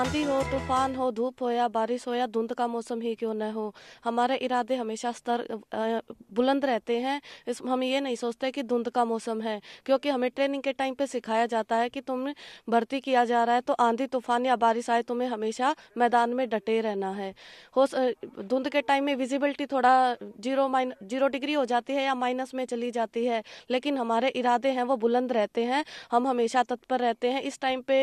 आंधी हो तूफान हो धूप हो या बारिश हो या धुंध का मौसम ही क्यों न हो हमारे इरादे हमेशा स्तर बुलंद रहते हैं इस हम ये नहीं सोचते कि धुंध का मौसम है क्योंकि हमें ट्रेनिंग के टाइम पे सिखाया जाता है कि तुम भर्ती किया जा रहा है तो आंधी तूफान या बारिश आए तुम्हें हमेशा मैदान में डटे रहना है हो धुंध के टाइम में विजिबिलिटी थोड़ा जीरो माइन जीरो डिग्री हो जाती है या माइनस में चली जाती है लेकिन हमारे इरादे हैं वो बुलंद रहते हैं हम हमेशा तत्पर रहते हैं इस टाइम पे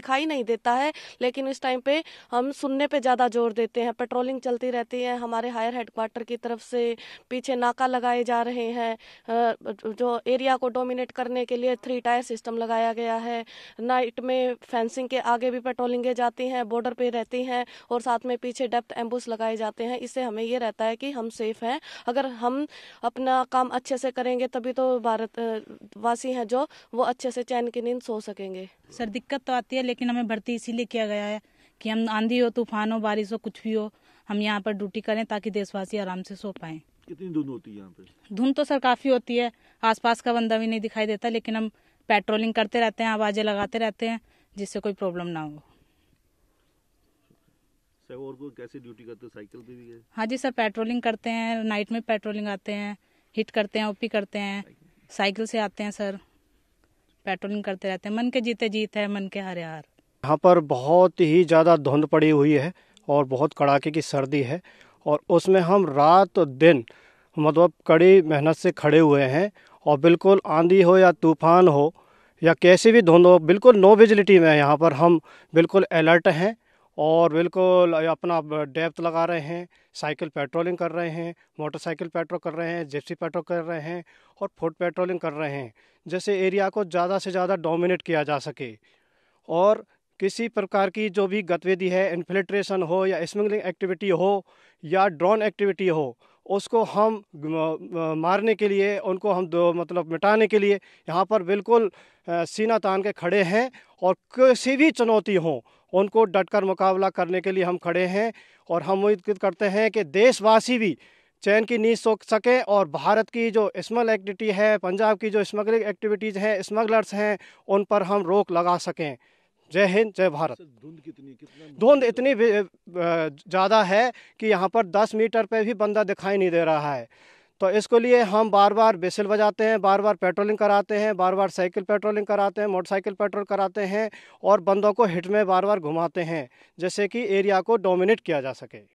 दिखाई नहीं देता है लेकिन लेकिन इस टाइम पे हम सुनने पे ज़्यादा जोर देते हैं पेट्रोलिंग चलती रहती है हमारे हायर हेडक्वार्टर की तरफ से पीछे नाका लगाए जा रहे हैं जो एरिया को डोमिनेट करने के लिए थ्री टायर सिस्टम लगाया गया है नाइट में फेंसिंग के आगे भी पेट्रोलिंगे जाती हैं बॉर्डर पे रहती हैं और साथ में पीछे डेप्थ एम्बुस लगाए जाते हैं इससे हमें ये रहता है कि हम सेफ हैं अगर हम अपना काम अच्छे से करेंगे तभी तो भारत वासी हैं जो वो अच्छे से चैन की नींद सो सकेंगे सर दिक्कत तो आती है लेकिन हमें भर्ती इसीलिए किया गया है कि हम आंधी हो तूफान हो बारिश हो कुछ भी हो हम यहाँ पर ड्यूटी करें ताकि देशवासी आराम से सो पाए कितनी धुंध होती है यहाँ पे धुंध तो सर काफी होती है आसपास का बंदा भी नहीं दिखाई देता लेकिन हम पेट्रोलिंग करते रहते हैं आवाजें लगाते रहते हैं जिससे कोई प्रॉब्लम ना हो सर और को कैसे ड्यूटी करते साइकिल पे भी है? हाँ जी सर पेट्रोलिंग करते हैं नाइट में पेट्रोलिंग आते हैं हिट करते हैं ओपी करते हैं साइकिल से आते हैं सर पेट्रोलिंग करते रहते हैं मन के जीते जीत है मन के हरे हार यहाँ पर बहुत ही ज़्यादा धुंध पड़ी हुई है और बहुत कड़ाके की सर्दी है और उसमें हम रात दिन मतलब कड़ी मेहनत से खड़े हुए हैं और बिल्कुल आंधी हो या तूफान हो या कैसी भी धुंध हो बिल्कुल नो विजिलिटी में यहाँ पर हम बिल्कुल अलर्ट हैं और बिल्कुल अपना डेप्थ लगा रहे हैं साइकिल पेट्रोलिंग कर रहे हैं मोटरसाइकिल पेट्रोल कर रहे हैं जिप्सी पेट्रोल कर रहे हैं और फुट पेट्रोलिंग कर रहे हैं जैसे एरिया को ज़्यादा से ज़्यादा डोमिनेट किया जा सके और किसी प्रकार की जो भी गतिविधि है इन्फिल्ट्रेशन हो या स्मगलिंग एक्टिविटी हो या ड्रोन एक्टिविटी हो उसको हम मारने के लिए उनको हम दो मतलब मिटाने के लिए यहाँ पर बिल्कुल सीना तान के खड़े हैं और किसी भी चुनौती हो उनको डटकर मुकाबला करने के लिए हम खड़े हैं और हम उम्मीद करते हैं कि देशवासी भी चैन की नींद सो सकें और भारत की जो स्मगल एक्टिविटी है पंजाब की जो स्मगलिंग एक्टिविटीज़ हैं स्मगलर्स हैं उन पर हम रोक लगा सकें जय हिंद जय भारत धुंध कितनी धुंध इतनी ज़्यादा है कि यहाँ पर दस मीटर पे भी बंदा दिखाई नहीं दे रहा है तो इसको लिए हम बार बार बेसिल बजाते हैं बार बार पेट्रोलिंग कराते हैं बार बार साइकिल पेट्रोलिंग कराते हैं मोटरसाइकिल पेट्रोल कराते हैं और बंदों को हिट में बार बार घुमाते हैं जैसे कि एरिया को डोमिनेट किया जा सके